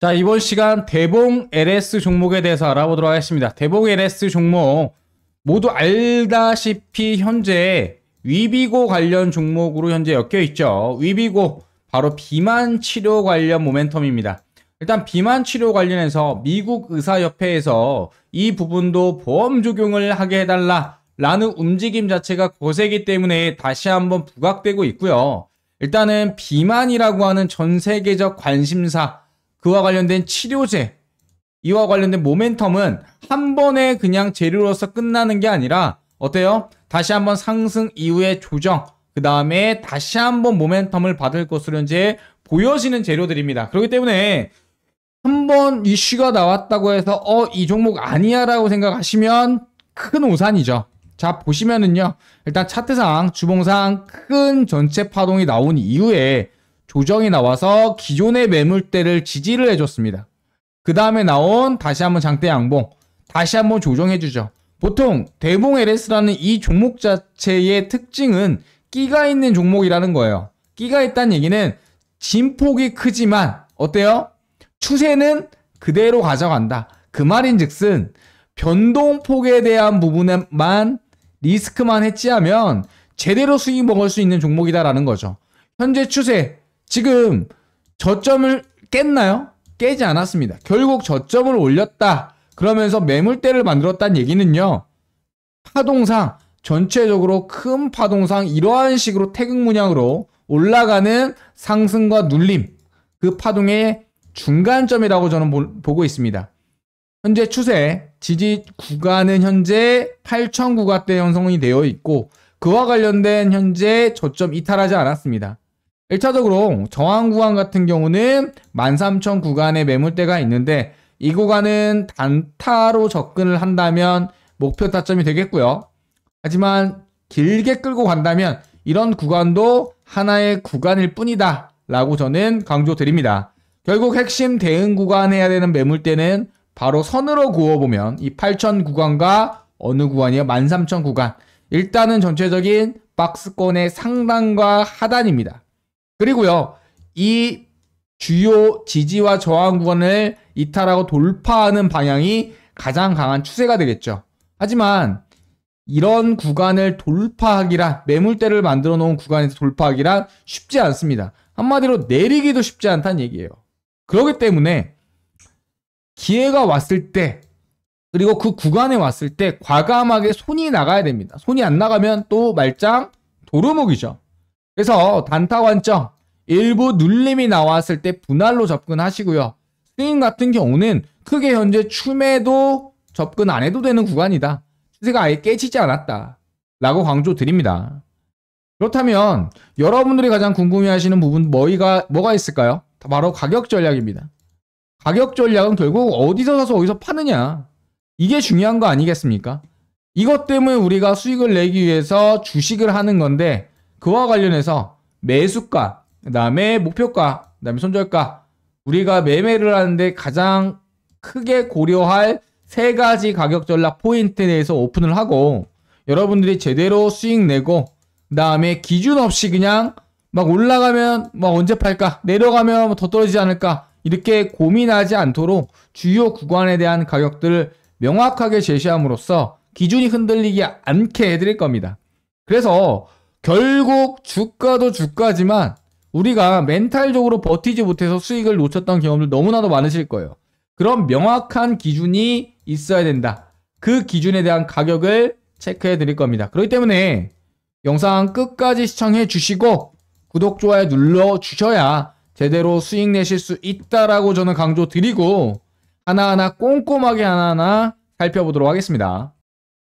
자, 이번 시간 대봉 LS 종목에 대해서 알아보도록 하겠습니다. 대봉 LS 종목 모두 알다시피 현재 위비고 관련 종목으로 현재 엮여 있죠. 위비고 바로 비만 치료 관련 모멘텀입니다. 일단 비만 치료 관련해서 미국 의사협회에서 이 부분도 보험 적용을 하게 해달라 라는 움직임 자체가 거세기 때문에 다시 한번 부각되고 있고요. 일단은 비만이라고 하는 전 세계적 관심사 그와 관련된 치료제, 이와 관련된 모멘텀은 한 번에 그냥 재료로서 끝나는 게 아니라 어때요? 다시 한번 상승 이후에 조정, 그 다음에 다시 한번 모멘텀을 받을 것으로 이제 보여지는 재료들입니다. 그렇기 때문에 한 번 이슈가 나왔다고 해서 어 이 종목 아니야 라고 생각하시면 큰 오산이죠. 자 보시면은요 일단 차트상 주봉상 큰 전체 파동이 나온 이후에 조정이 나와서 기존의 매물대를 지지를 해줬습니다. 그 다음에 나온 다시 한번 장대 양봉 다시 한번 조정해주죠. 보통 대봉 LS라는 이 종목 자체의 특징은 끼가 있는 종목이라는 거예요. 끼가 있다는 얘기는 진폭이 크지만 어때요? 추세는 그대로 가져간다. 그 말인즉슨 변동폭에 대한 부분에만 리스크만 해치하면 제대로 수익 먹을 수 있는 종목이다라는 거죠. 현재 추세 지금 저점을 깼나요? 깨지 않았습니다. 결국 저점을 올렸다. 그러면서 매물대를 만들었다는 얘기는요. 파동상 전체적으로 큰 파동상 이러한 식으로 태극 문양으로 올라가는 상승과 눌림 그 파동의 중간점이라고 저는 보, 고 있습니다. 현재 추세 지지 구간은 현재 8,000 구간대 형성이 되어 있고 그와 관련된 현재 저점 이탈하지 않았습니다. 1차적으로 저항 구간 같은 경우는 13,000구간의 매물대가 있는데 이 구간은 단타로 접근을 한다면 목표 타점이 되겠고요. 하지만 길게 끌고 간다면 이런 구간도 하나의 구간일 뿐이다 라고 저는 강조드립니다. 결국 핵심 대응 구간 해야 되는 매물대는 바로 선으로 구워보면이 8,000 구간과 어느 구간이요? 13,000 구간 일단은 전체적인 박스권의 상단과 하단입니다. 그리고요, 이 주요 지지와 저항 구간을 이탈하고 돌파하는 방향이 가장 강한 추세가 되겠죠. 하지만 이런 구간을 돌파하기란 매물대를 만들어 놓은 구간에서 돌파하기란 쉽지 않습니다. 한마디로 내리기도 쉽지 않다는 얘기예요. 그렇기 때문에 기회가 왔을 때 그리고 그 구간에 왔을 때 과감하게 손이 나가야 됩니다. 손이 안 나가면 또 말짱 도루묵이죠. 그래서 단타 관점 일부 눌림이 나왔을 때 분할로 접근하시고요. 스윙 같은 경우는 크게 현재 춤에도 접근 안 해도 되는 구간이다. 추세가 아예 깨지지 않았다. 라고 강조드립니다. 그렇다면 여러분들이 가장 궁금해하시는 부분 뭐가, 뭐가 있을까요? 바로 가격 전략입니다. 가격 전략은 결국 어디서 사서 어디서 파느냐. 이게 중요한 거 아니겠습니까? 이것 때문에 우리가 수익을 내기 위해서 주식을 하는 건데 그와 관련해서 매수가, 그 다음에 목표가, 그 다음에 손절가. 우리가 매매를 하는데 가장 크게 고려할 세 가지 가격 전략 포인트 내에서 오픈을 하고 여러분들이 제대로 수익 내고 그 다음에 기준 없이 그냥 막 올라가면 막 언제 팔까 내려가면 뭐 더 떨어지지 않을까 이렇게 고민하지 않도록 주요 구간에 대한 가격들을 명확하게 제시함으로써 기준이 흔들리지 않게 해드릴 겁니다. 그래서 결국 주가도 주가지만 우리가 멘탈적으로 버티지 못해서 수익을 놓쳤던 경험들 너무나도 많으실 거예요. 그럼 명확한 기준이 있어야 된다. 그 기준에 대한 가격을 체크해 드릴 겁니다. 그렇기 때문에 영상 끝까지 시청해 주시고 구독, 좋아요 눌러 주셔야 제대로 수익 내실 수 있다라고 저는 강조 드리고 하나하나 꼼꼼하게 하나하나 살펴보도록 하겠습니다.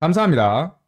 감사합니다.